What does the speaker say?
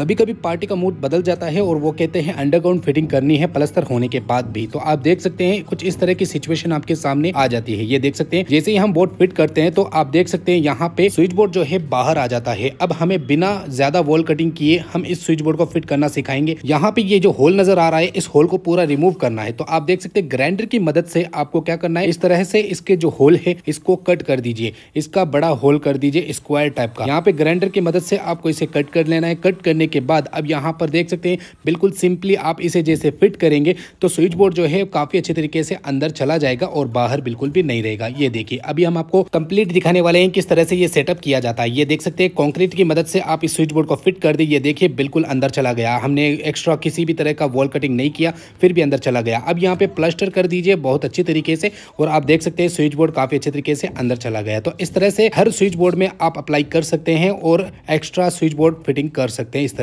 कभी कभी पार्टी का मूड बदल जाता है और वो कहते हैं अंडरग्राउंड फिटिंग करनी है प्लस्तर होने के बाद भी तो आप देख सकते हैं कुछ इस तरह की सिचुएशन आपके सामने आ जाती है ये देख सकते हैं जैसे ही हम बोर्ड फिट करते हैं तो आप देख सकते हैं यहाँ पे स्विच बोर्ड जो है बाहर आ जाता है अब हमें बिना ज्यादा वॉल कटिंग किए हम इस स्विच बोर्ड को फिट करना सिखाएंगे यहाँ पे ये जो होल नजर आ रहा है इस होल को पूरा रिमूव करना है तो आप देख सकते हैं ग्राइंडर की मदद से आपको क्या करना है इस तरह से इसके जो होल है इसको कट कर दीजिए इसका बड़ा होल कर दीजिए स्क्वायर टाइप का यहाँ पे ग्राइंडर की मदद से आपको इसे कट कर लेना है कट करने के बाद अब यहाँ पर देख सकते हैं बिल्कुल सिंपली आप इसे जैसे फिट करेंगे तो स्विच बोर्ड जो है काफ़ी अच्छे तरीके से अंदर चला जाएगा और बाहर बिल्कुल भी नहीं रहेगा ये देखिए अभी हम आपको कंप्लीट दिखाने वाले हैं किस तरह से ये सेटअप किया जाता है ये देख सकते हैं कॉन्क्रीट की मदद से आप इस स्विच बोर्ड को फिट कर दी ये देखिए बिल्कुल अंदर चला गया हमने एक्स्ट्रा किसी भी तरह का वॉल कटिंग नहीं किया फिर भी अंदर चला गया अब यहाँ पे प्लस्टर कर दीजिए बहुत अच्छी तरीके से और आप देख सकते हैं स्विच बोर्ड काफ़ी अच्छे तरीके से अंदर चला गया तो इस तरह से हर स्विच बोर्ड में आप अप्लाई कर सकते हैं और एक्स्ट्रा स्विच बोर्ड फिटिंग कर सकते हैं इस तरह